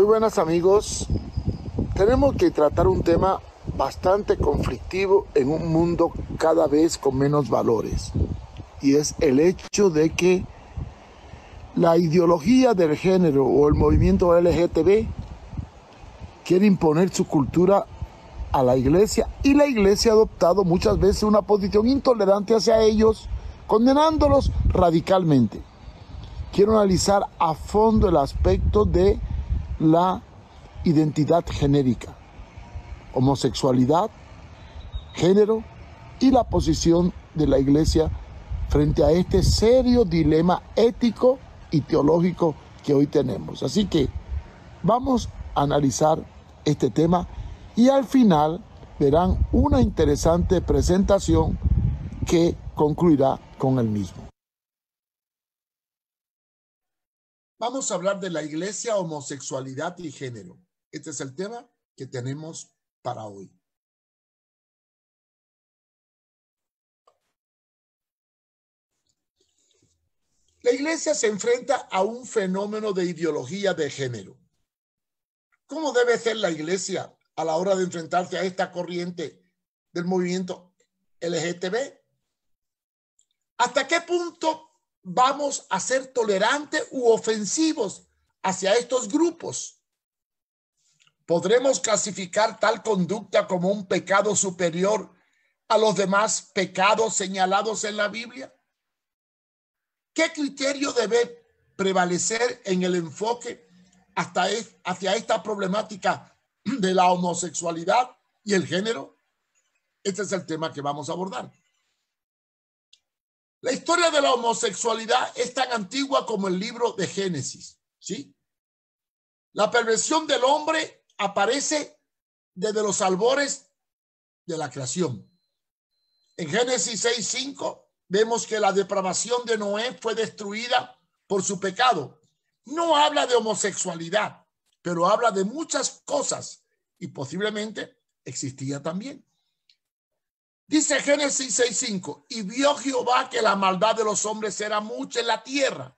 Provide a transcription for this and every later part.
Muy buenas amigos. Tenemos que tratar un tema bastante conflictivo en un mundo cada vez con menos valores. Y es el hecho de que la ideología del género o el movimiento LGTB quiere imponer su cultura a la iglesia y la iglesia ha adoptado muchas veces una posición intolerante hacia ellos, condenándolos radicalmente. Quiero analizar a fondo el aspecto de la identidad genérica, homosexualidad, género y la posición de la iglesia frente a este serio dilema ético y teológico que hoy tenemos. Así que vamos a analizar este tema y al final verán una interesante presentación que concluirá con el mismo. Vamos a hablar de la iglesia, homosexualidad y género. Este es el tema que tenemos para hoy. La iglesia se enfrenta a un fenómeno de ideología de género. ¿Cómo debe ser la iglesia a la hora de enfrentarse a esta corriente del movimiento LGTB? ¿Hasta qué punto vamos a ser tolerantes u ofensivos hacia estos grupos. ¿Podremos clasificar tal conducta como un pecado superior a los demás pecados señalados en la Biblia? ¿Qué criterio debe prevalecer en el enfoque hasta hacia esta problemática de la homosexualidad y el género? Este es el tema que vamos a abordar. La historia de la homosexualidad es tan antigua como el libro de Génesis, ¿sí? La perversión del hombre aparece desde los albores de la creación. En Génesis 6:5 vemos que la depravación de Noé fue destruida por su pecado. No habla de homosexualidad, pero habla de muchas cosas y posiblemente existía también. Dice Génesis 6:5, y vio Jehová que la maldad de los hombres era mucha en la tierra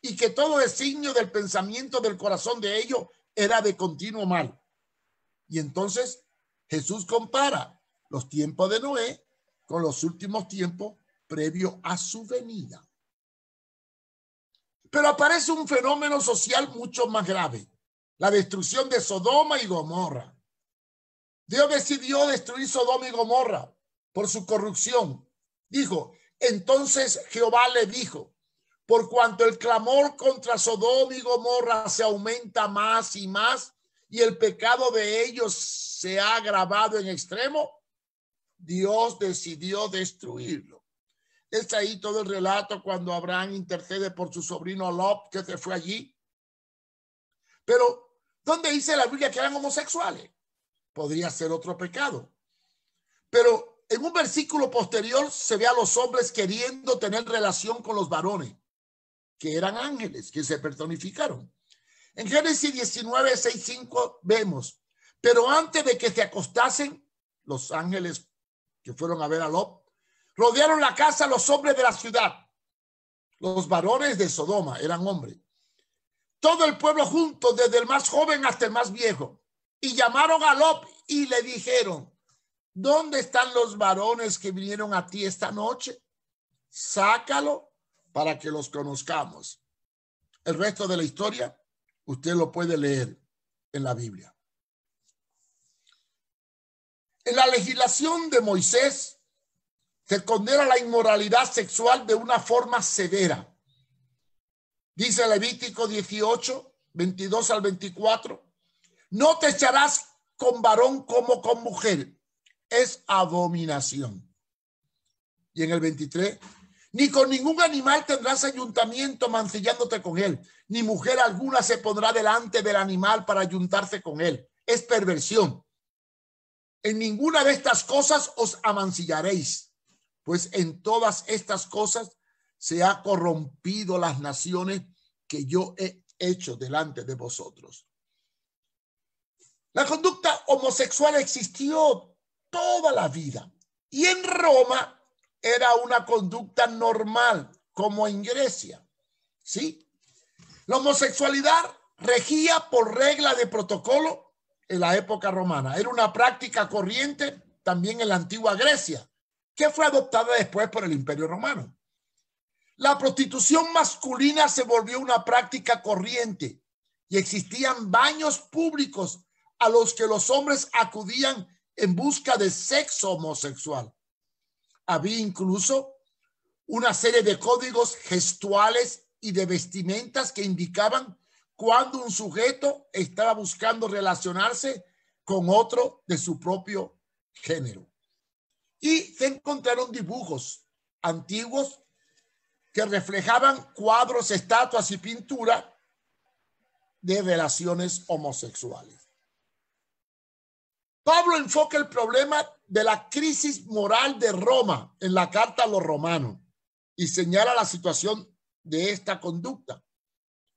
y que todo signo del pensamiento del corazón de ellos era de continuo mal. Y entonces Jesús compara los tiempos de Noé con los últimos tiempos previo a su venida. Pero aparece un fenómeno social mucho más grave, la destrucción de Sodoma y Gomorra. Dios decidió destruir Sodoma y Gomorra por su corrupción. Dijo, entonces Jehová le dijo, por cuanto el clamor contra Sodoma y Gomorra se aumenta más y más y el pecado de ellos se ha agravado en extremo, Dios decidió destruirlo. Es ahí todo el relato cuando Abraham intercede por su sobrino Lob, que se fue allí. Pero, ¿dónde dice la Biblia que eran homosexuales? Podría ser otro pecado. Pero en un versículo posterior se ve a los hombres queriendo tener relación con los varones, que eran ángeles, que se personificaron. En Génesis 19, vemos, pero antes de que se acostasen, los ángeles que fueron a ver a Lot, rodearon la casa los hombres de la ciudad. Los varones de Sodoma eran hombres. Todo el pueblo junto, desde el más joven hasta el más viejo. Y llamaron a Lot y le dijeron, ¿Dónde están los varones que vinieron a ti esta noche? Sácalo para que los conozcamos. El resto de la historia usted lo puede leer en la Biblia. En la legislación de Moisés se condena la inmoralidad sexual de una forma severa. Dice Levítico 18, 22 al 24, no te echarás con varón como con mujer es abominación. Y en el 23, ni con ningún animal tendrás ayuntamiento mancillándote con él, ni mujer alguna se pondrá delante del animal para ayuntarse con él. Es perversión. En ninguna de estas cosas os amancillaréis, pues en todas estas cosas se ha corrompido las naciones que yo he hecho delante de vosotros. La conducta homosexual existió toda la vida. Y en Roma era una conducta normal, como en Grecia. ¿Sí? La homosexualidad regía por regla de protocolo en la época romana. Era una práctica corriente también en la antigua Grecia, que fue adoptada después por el Imperio Romano. La prostitución masculina se volvió una práctica corriente y existían baños públicos a los que los hombres acudían en busca de sexo homosexual. Había incluso una serie de códigos gestuales y de vestimentas que indicaban cuando un sujeto estaba buscando relacionarse con otro de su propio género. Y se encontraron dibujos antiguos que reflejaban cuadros, estatuas y pintura de relaciones homosexuales. Pablo enfoca el problema de la crisis moral de Roma en la carta a los romanos y señala la situación de esta conducta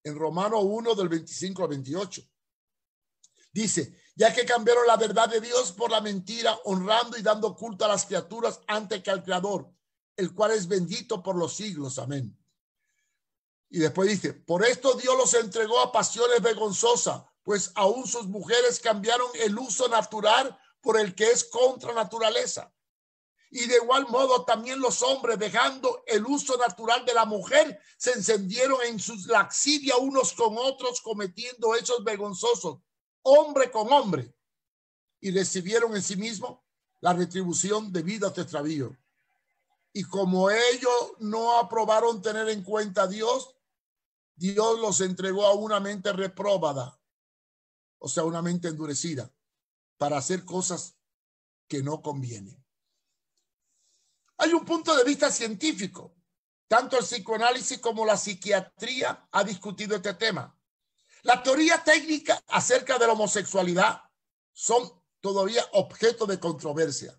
en Romano 1 del 25 al 28. Dice, ya que cambiaron la verdad de Dios por la mentira, honrando y dando culto a las criaturas antes que al Creador, el cual es bendito por los siglos. Amén. Y después dice, por esto Dios los entregó a pasiones vergonzosas pues aún sus mujeres cambiaron el uso natural por el que es contra naturaleza. Y de igual modo también los hombres, dejando el uso natural de la mujer, se encendieron en sus laxidia unos con otros, cometiendo hechos vergonzosos, hombre con hombre, y recibieron en sí mismo la retribución debida a este extravío. Y como ellos no aprobaron tener en cuenta a Dios, Dios los entregó a una mente reprobada o sea, una mente endurecida, para hacer cosas que no convienen. Hay un punto de vista científico. Tanto el psicoanálisis como la psiquiatría ha discutido este tema. Las teorías técnicas acerca de la homosexualidad son todavía objeto de controversia.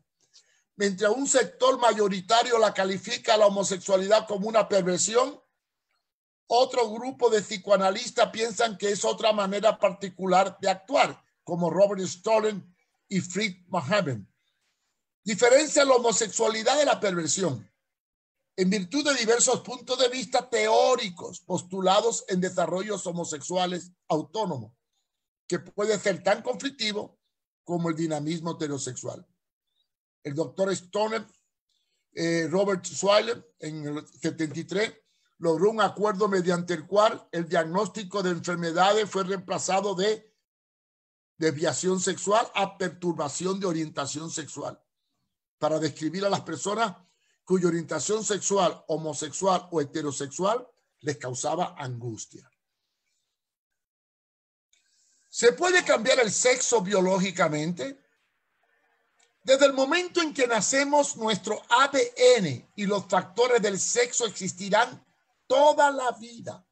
Mientras un sector mayoritario la califica a la homosexualidad como una perversión, otro grupo de psicoanalistas piensan que es otra manera particular de actuar, como Robert Stollen y Fritz Mohammed. Diferencia la homosexualidad de la perversión, en virtud de diversos puntos de vista teóricos postulados en desarrollos homosexuales autónomos, que puede ser tan conflictivo como el dinamismo heterosexual. El doctor Stoner, eh, Robert Swiler, en el 73, logró un acuerdo mediante el cual el diagnóstico de enfermedades fue reemplazado de desviación sexual a perturbación de orientación sexual para describir a las personas cuya orientación sexual, homosexual o heterosexual les causaba angustia. ¿Se puede cambiar el sexo biológicamente? Desde el momento en que nacemos, nuestro ADN y los factores del sexo existirán toda la vida,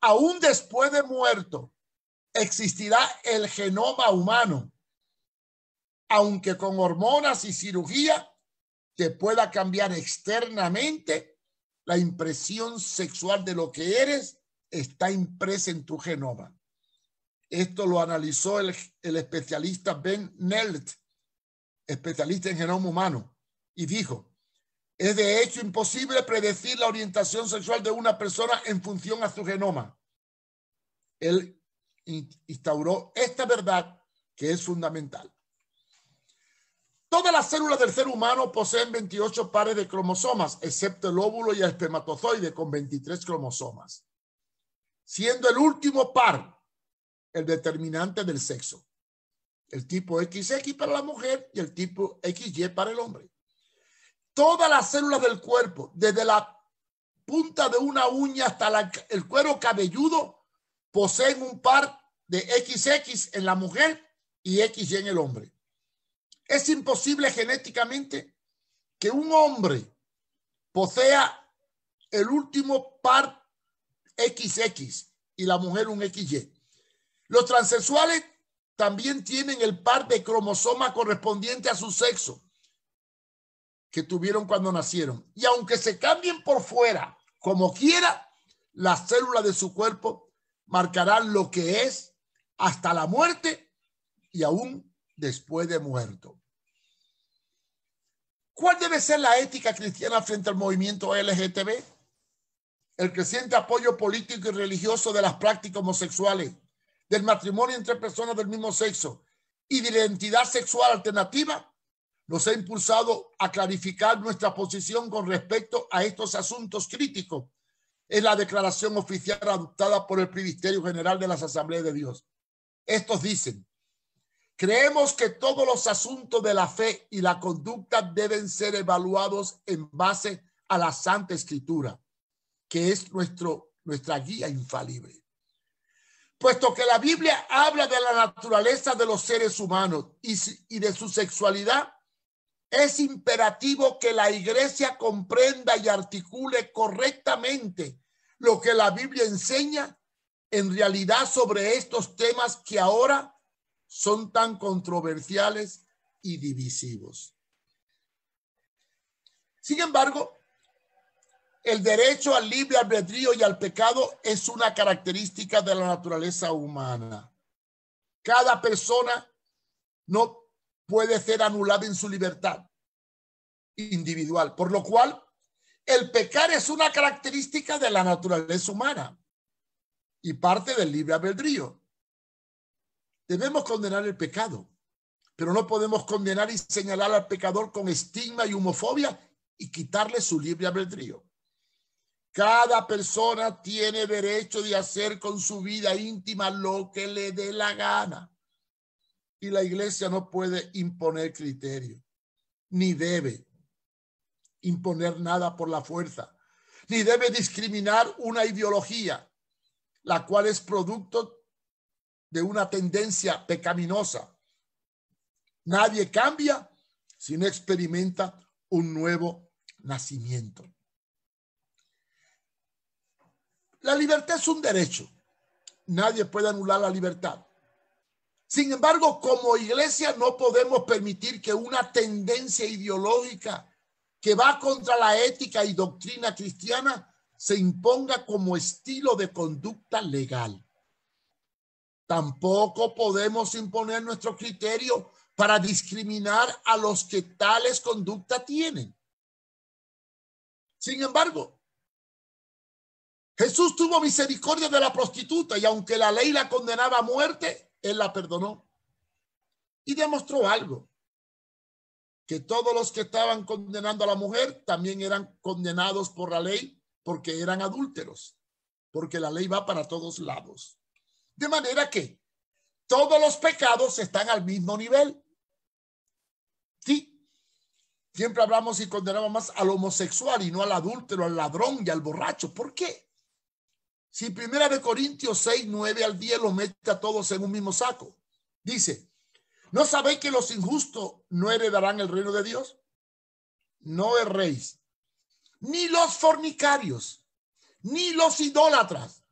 aún después de muerto, existirá el genoma humano, aunque con hormonas y cirugía te pueda cambiar externamente, la impresión sexual de lo que eres está impresa en tu genoma. Esto lo analizó el, el especialista Ben Nelt, especialista en genoma humano, y dijo, es de hecho imposible predecir la orientación sexual de una persona en función a su genoma. Él instauró esta verdad que es fundamental. Todas las células del ser humano poseen 28 pares de cromosomas, excepto el óvulo y el espermatozoide con 23 cromosomas, siendo el último par el determinante del sexo. El tipo XX para la mujer y el tipo XY para el hombre todas las células del cuerpo, desde la punta de una uña hasta el cuero cabelludo, poseen un par de XX en la mujer y XY en el hombre. Es imposible genéticamente que un hombre posea el último par XX y la mujer un XY. Los transexuales también tienen el par de cromosomas correspondiente a su sexo que tuvieron cuando nacieron. Y aunque se cambien por fuera, como quiera, las células de su cuerpo marcarán lo que es hasta la muerte y aún después de muerto. ¿Cuál debe ser la ética cristiana frente al movimiento LGTB? El creciente apoyo político y religioso de las prácticas homosexuales, del matrimonio entre personas del mismo sexo y de la identidad sexual alternativa nos ha impulsado a clarificar nuestra posición con respecto a estos asuntos críticos. en la declaración oficial adoptada por el Presbiterio General de las Asambleas de Dios. Estos dicen, creemos que todos los asuntos de la fe y la conducta deben ser evaluados en base a la Santa Escritura, que es nuestro, nuestra guía infalible puesto que la Biblia habla de la naturaleza de los seres humanos y, de su sexualidad es imperativo que la iglesia comprenda y articule correctamente lo que la Biblia enseña en realidad sobre estos temas que ahora son tan controversiales y divisivos. Sin embargo, el derecho al libre albedrío y al pecado es una característica de la naturaleza humana. Cada persona no puede ser anulado en su libertad individual. Por lo cual, el pecar es una característica de la naturaleza humana y parte del libre albedrío. Debemos condenar el pecado, pero no podemos condenar y señalar al pecador con estigma y homofobia y quitarle su libre albedrío. Cada persona tiene derecho de hacer con su vida íntima lo que le dé la gana y la iglesia no puede imponer criterio, ni debe imponer nada por la fuerza, ni debe discriminar una ideología, la cual es producto de una tendencia pecaminosa. Nadie cambia si no experimenta un nuevo nacimiento. La libertad es un derecho. Nadie puede anular la libertad. Sin embargo, como iglesia no podemos permitir que una tendencia ideológica que va contra la ética y doctrina cristiana se imponga como estilo de conducta legal. Tampoco podemos imponer nuestro criterio para discriminar a los que tales conductas tienen. Sin embargo, Jesús tuvo misericordia de la prostituta y aunque la ley la condenaba a muerte, él la perdonó y demostró algo, que todos los que estaban condenando a la mujer también eran condenados por la ley porque eran adúlteros, porque la ley va para todos lados. De manera que todos los pecados están al mismo nivel. Sí. Siempre hablamos y condenamos más al homosexual y no al adúltero, al ladrón y al borracho. ¿Por qué? Si Primera de Corintios 6, 9 al 10 lo mete a todos en un mismo saco. Dice, ¿no sabéis que los injustos no heredarán el reino de Dios? No erréis. Ni los fornicarios, ni los idólatras,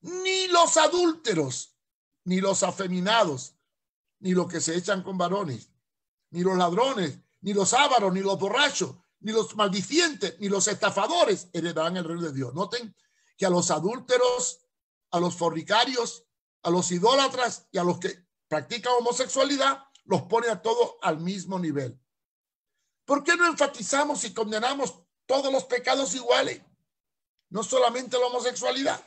ni los adúlteros, ni los afeminados, ni los que se echan con varones, ni los ladrones, ni los ávaros, ni los borrachos, ni los maldicientes, ni los estafadores heredarán el reino de Dios. Noten que a los adúlteros, a los fornicarios, a los idólatras y a los que practican homosexualidad, los pone a todos al mismo nivel. ¿Por qué no enfatizamos y condenamos todos los pecados iguales? No solamente la homosexualidad.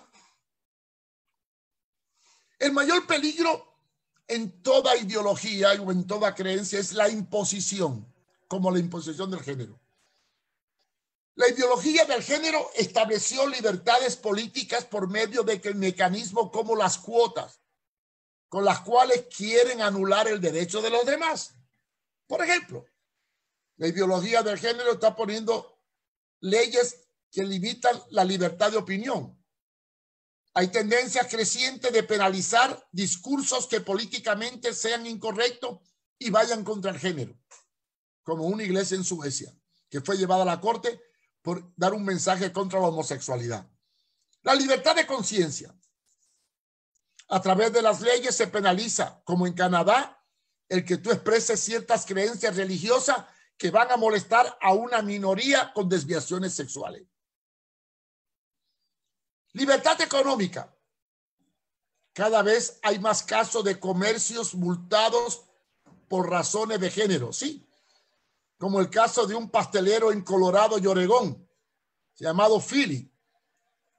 El mayor peligro en toda ideología o en toda creencia es la imposición, como la imposición del género. La ideología del género estableció libertades políticas por medio de mecanismos como las cuotas, con las cuales quieren anular el derecho de los demás. Por ejemplo, la ideología del género está poniendo leyes que limitan la libertad de opinión. Hay tendencias crecientes de penalizar discursos que políticamente sean incorrectos y vayan contra el género, como una iglesia en Suecia, que fue llevada a la corte por dar un mensaje contra la homosexualidad. La libertad de conciencia. A través de las leyes se penaliza, como en Canadá, el que tú expreses ciertas creencias religiosas que van a molestar a una minoría con desviaciones sexuales. Libertad económica. Cada vez hay más casos de comercios multados por razones de género, sí, como el caso de un pastelero en Colorado y Oregón, llamado Philly,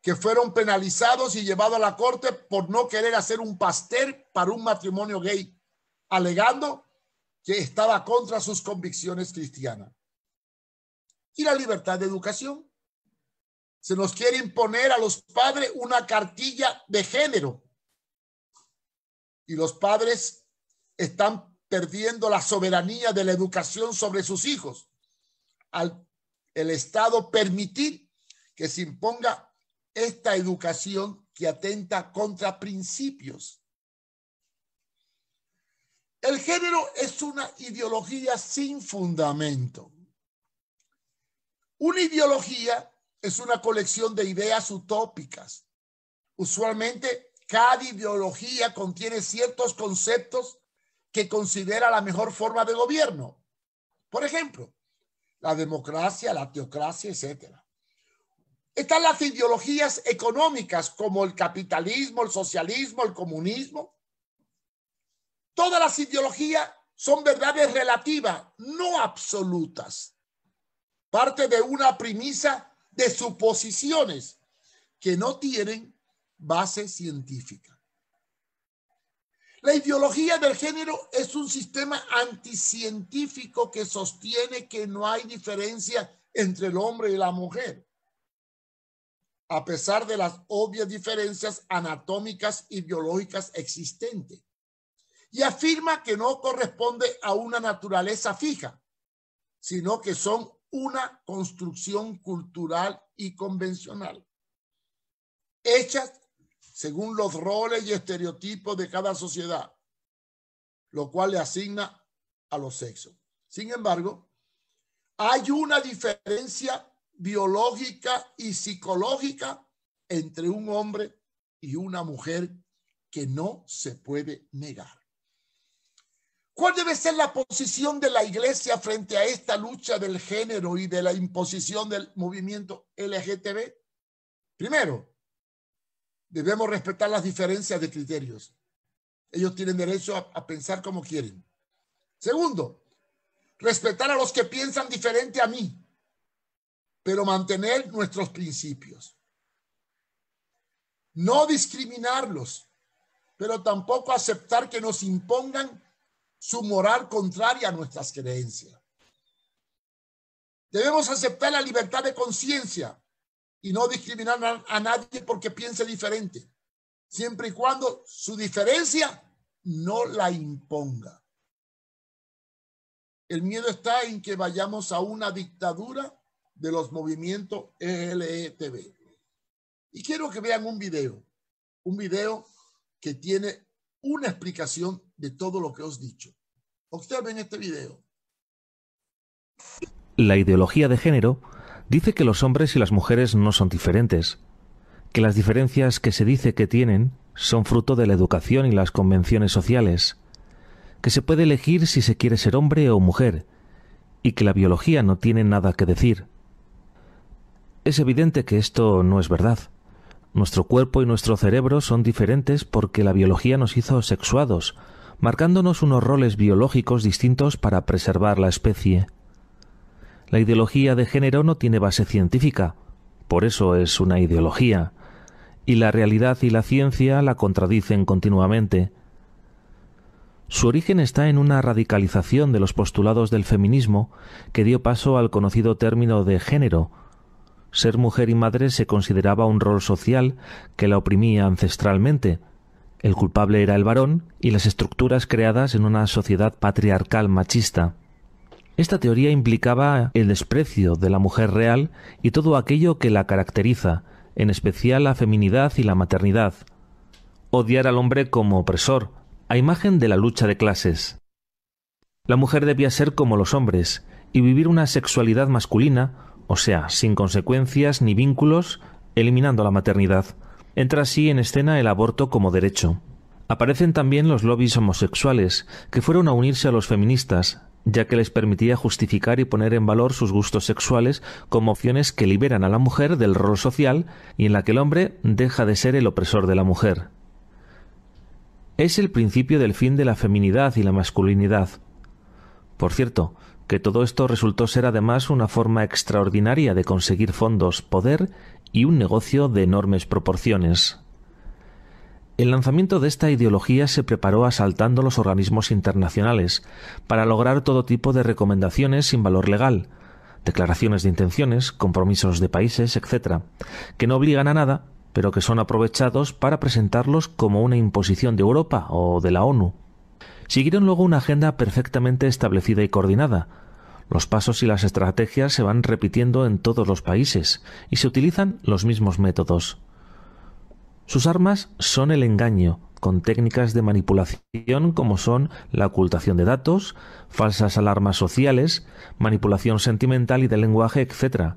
que fueron penalizados y llevados a la corte por no querer hacer un pastel para un matrimonio gay, alegando que estaba contra sus convicciones cristianas. Y la libertad de educación. Se nos quiere imponer a los padres una cartilla de género. Y los padres están perdiendo la soberanía de la educación sobre sus hijos al el Estado permitir que se imponga esta educación que atenta contra principios. El género es una ideología sin fundamento. Una ideología es una colección de ideas utópicas. Usualmente cada ideología contiene ciertos conceptos que considera la mejor forma de gobierno. Por ejemplo, la democracia, la teocracia, etc. Están las ideologías económicas como el capitalismo, el socialismo, el comunismo. Todas las ideologías son verdades relativas, no absolutas. Parte de una premisa de suposiciones que no tienen base científica. La ideología del género es un sistema anticientífico que sostiene que no hay diferencia entre el hombre y la mujer, a pesar de las obvias diferencias anatómicas y biológicas existentes, y afirma que no corresponde a una naturaleza fija, sino que son una construcción cultural y convencional, hechas según los roles y estereotipos de cada sociedad, lo cual le asigna a los sexos. Sin embargo, hay una diferencia biológica y psicológica entre un hombre y una mujer que no se puede negar. ¿Cuál debe ser la posición de la iglesia frente a esta lucha del género y de la imposición del movimiento LGTB? Primero, Debemos respetar las diferencias de criterios. Ellos tienen derecho a, pensar como quieren. Segundo, respetar a los que piensan diferente a mí, pero mantener nuestros principios. No discriminarlos, pero tampoco aceptar que nos impongan su moral contraria a nuestras creencias. Debemos aceptar la libertad de conciencia, y no discriminar a, nadie porque piense diferente, siempre y cuando su diferencia no la imponga. El miedo está en que vayamos a una dictadura de los movimientos LGTB. E y quiero que vean un video, un video que tiene una explicación de todo lo que os he dicho. Observen este video. La ideología de género Dice que los hombres y las mujeres no son diferentes, que las diferencias que se dice que tienen son fruto de la educación y las convenciones sociales, que se puede elegir si se quiere ser hombre o mujer, y que la biología no tiene nada que decir. Es evidente que esto no es verdad. Nuestro cuerpo y nuestro cerebro son diferentes porque la biología nos hizo sexuados, marcándonos unos roles biológicos distintos para preservar la especie. La ideología de género no tiene base científica, por eso es una ideología, y la realidad y la ciencia la contradicen continuamente. Su origen está en una radicalización de los postulados del feminismo que dio paso al conocido término de género. Ser mujer y madre se consideraba un rol social que la oprimía ancestralmente. El culpable era el varón y las estructuras creadas en una sociedad patriarcal machista. Esta teoría implicaba el desprecio de la mujer real y todo aquello que la caracteriza, en especial la feminidad y la maternidad. Odiar al hombre como opresor, a imagen de la lucha de clases. La mujer debía ser como los hombres y vivir una sexualidad masculina, o sea, sin consecuencias ni vínculos, eliminando la maternidad. Entra así en escena el aborto como derecho. Aparecen también los lobbies homosexuales, que fueron a unirse a los feministas, ya que les permitía justificar y poner en valor sus gustos sexuales como opciones que liberan a la mujer del rol social y en la que el hombre deja de ser el opresor de la mujer. Es el principio del fin de la feminidad y la masculinidad. Por cierto, que todo esto resultó ser además una forma extraordinaria de conseguir fondos, poder y un negocio de enormes proporciones. El lanzamiento de esta ideología se preparó asaltando los organismos internacionales para lograr todo tipo de recomendaciones sin valor legal, declaraciones de intenciones, compromisos de países, etc., que no obligan a nada, pero que son aprovechados para presentarlos como una imposición de Europa o de la ONU. Siguieron luego una agenda perfectamente establecida y coordinada. Los pasos y las estrategias se van repitiendo en todos los países y se utilizan los mismos métodos. Sus armas son el engaño, con técnicas de manipulación como son la ocultación de datos, falsas alarmas sociales, manipulación sentimental y del lenguaje, etc.,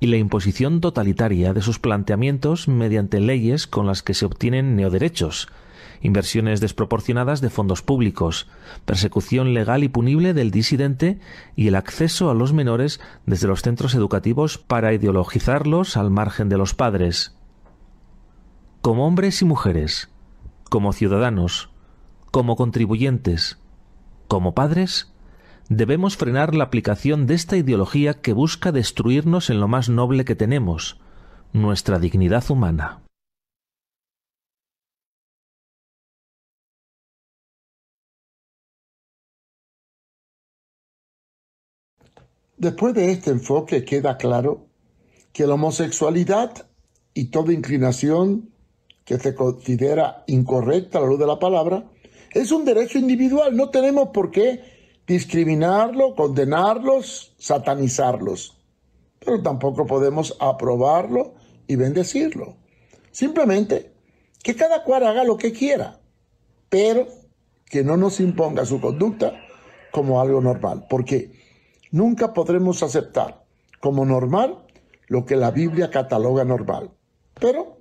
y la imposición totalitaria de sus planteamientos mediante leyes con las que se obtienen neoderechos, inversiones desproporcionadas de fondos públicos, persecución legal y punible del disidente y el acceso a los menores desde los centros educativos para ideologizarlos al margen de los padres como hombres y mujeres, como ciudadanos, como contribuyentes, como padres, debemos frenar la aplicación de esta ideología que busca destruirnos en lo más noble que tenemos, nuestra dignidad humana. Después de este enfoque queda claro que la homosexualidad y toda inclinación que se considera incorrecta a la luz de la palabra, es un derecho individual. No tenemos por qué discriminarlo, condenarlos, satanizarlos. Pero tampoco podemos aprobarlo y bendecirlo. Simplemente que cada cual haga lo que quiera, pero que no nos imponga su conducta como algo normal, porque nunca podremos aceptar como normal lo que la Biblia cataloga normal. Pero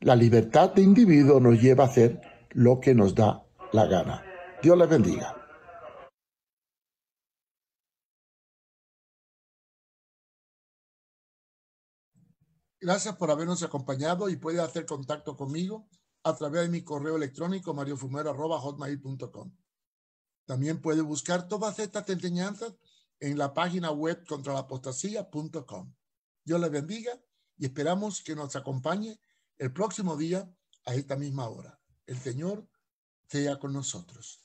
la libertad de individuo nos lleva a hacer lo que nos da la gana. Dios les bendiga. Gracias por habernos acompañado y puede hacer contacto conmigo a través de mi correo electrónico mariofumero.com. También puede buscar todas estas enseñanzas en la página web contra la apostasía.com. Dios les bendiga y esperamos que nos acompañe el próximo día a esta misma hora. El Señor sea con nosotros.